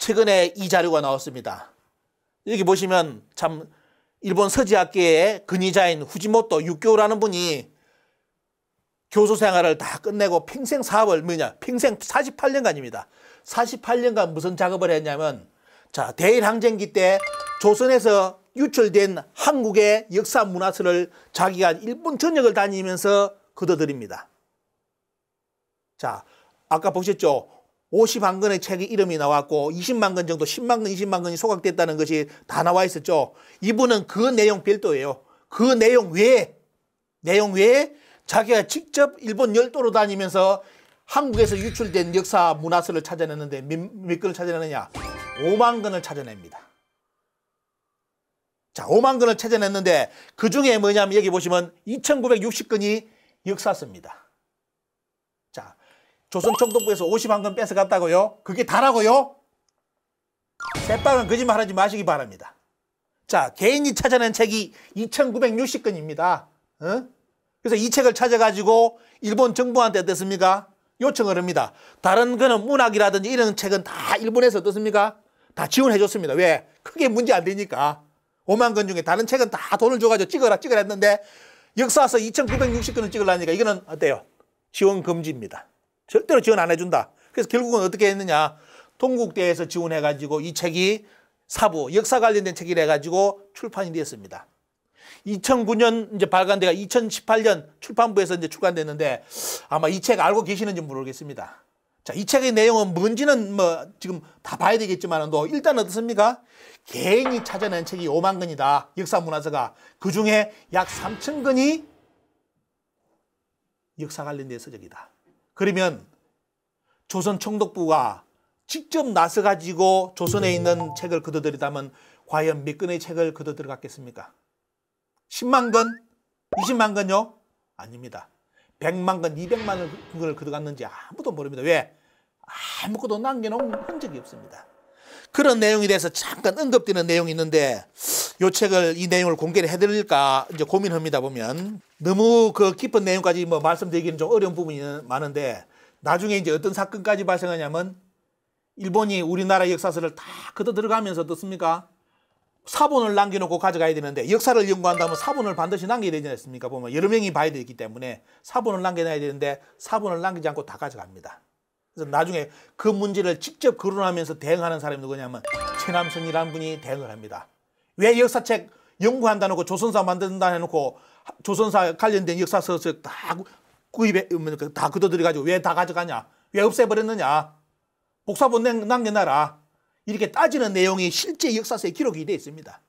최근에 이 자료가 나왔습니다. 여기 보시면 참 일본 서지학계의 근위자인 후지모토 6교라는 분이 교수 생활을 다 끝내고 평생 사업을 뭐냐 평생 48년간입니다. 48년간 무슨 작업을 했냐면 자 대일 항쟁기 때 조선에서 유출된 한국의 역사 문화서를 자기가 일본 전역을 다니면서 거둬들입니다. 자 아까 보셨죠? 50만 건의 책이 이름이 나왔고 20만 건 정도 10만 건 20만 건이 소각됐다는 것이 다 나와 있었죠. 이분은 그 내용 별도예요. 그 내용 외에 내용 외에 자기가 직접 일본 열도로 다니면서 한국에서 유출된 역사 문화서를 찾아냈는데 몇, 몇 건을 찾아내느냐? 5만 건을 찾아냅니다. 자, 5만 건을 찾아냈는데 그 중에 뭐냐면 여기 보시면 2,960건이 역사서입니다. 조선총독부에서 50한 건 뺏어갔다고요? 그게 다라고요? 새빨은 거짓말하지 마시기 바랍니다. 자, 개인이 찾아낸 책이 2960건입니다. 어? 그래서 이 책을 찾아가지고 일본 정부한테 어땠습니까? 요청을 합니다. 다른 거는 문학이라든지 이런 책은 다 일본에서 어떻습니까? 다 지원해 줬습니다. 왜? 크게 문제 안 되니까. 5만 건 중에 다른 책은 다 돈을 줘가지고 찍어라 찍어라 했는데 역사서 2960건을 찍으려니까 이거는 어때요? 지원 금지입니다. 절대로 지원 안 해준다. 그래서 결국은 어떻게 했느냐. 동국대에서 지원해가지고 이 책이 사부, 역사 관련된 책이 래가지고 출판이 되었습니다. 2009년 이제 발간돼가 2018년 출판부에서 이제 출간됐는데 아마 이 책 알고 계시는지 모르겠습니다. 자, 이 책의 내용은 뭔지는 뭐 지금 다 봐야 되겠지만도 일단 어떻습니까? 개인이 찾아낸 책이 5만 건이다. 역사 문화서가 그 중에 약 3천 건이 역사 관련된 서적이다. 그러면 조선 총독부가 직접 나서 가지고 조선에 네. 있는 책을 거둬들이다면 과연 몇권의 책을 거둬들어갔겠습니까 10만 건? 20만 건요? 아닙니다. 100만 건, 200만 건을 거둬갔는지 아무도 모릅니다. 왜? 아무것도 남겨놓은 흔적이 없습니다. 그런 내용에 대해서 잠깐 언급되는 내용이 있는데 요 책을 이 내용을 공개를 해드릴까 이제 고민합니다 보면 너무 그 깊은 내용까지 뭐 말씀드리기는 좀 어려운 부분이 많은데 나중에 이제 어떤 사건까지 발생하냐면 일본이 우리나라 역사서를 다 걷어 들어가면서 어떻습니까? 사본을 남겨놓고 가져가야 되는데 역사를 연구한다면 사본을 반드시 남겨야 되지 않습니까? 보면 여러 명이 봐야 되기 때문에 사본을 남겨놔야 되는데 사본을 남기지 않고 다 가져갑니다. 그래서 나중에 그 문제를 직접 거론하면서 대응하는 사람이 누구냐면 최남선이라는 분이 대응을 합니다. 왜 역사책 연구한다 놓고 조선사 만든다 해놓고 조선사 관련된 역사서적 다 구입해 다 걷어들여가지고 왜 다 가져가냐 왜 없애버렸느냐 복사본 남겨놔라 이렇게 따지는 내용이 실제 역사서에 기록이 돼 있습니다.